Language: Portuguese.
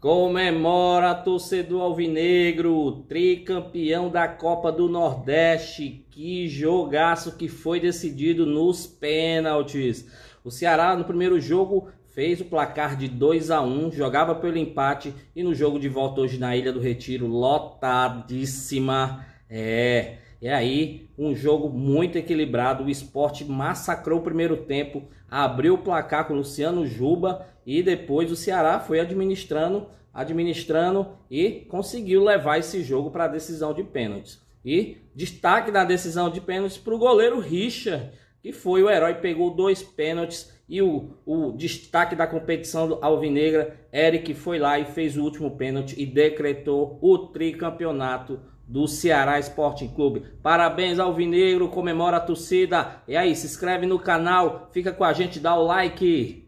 Comemora torcedor alvinegro, tricampeão da Copa do Nordeste. Que jogaço que foi decidido nos pênaltis. O Ceará no primeiro jogo fez o placar de 2 a 1, jogava pelo empate e no jogo de volta hoje na Ilha do Retiro, lotadíssima. É, e é aí, um jogo muito equilibrado. O esporte massacrou o primeiro tempo, abriu o placar com o Luciano Juba e depois o Ceará foi administrando, administrando e conseguiu levar esse jogo para a decisão de pênaltis. E destaque da decisão de pênaltis para o goleiro Richard, que foi o herói, pegou dois pênaltis e o, o destaque da competição do Alvinegra, Eric, foi lá e fez o último pênalti e decretou o tricampeonato do Ceará Sporting Clube. Parabéns ao Vinegro, comemora a torcida. E aí, se inscreve no canal, fica com a gente, dá o like.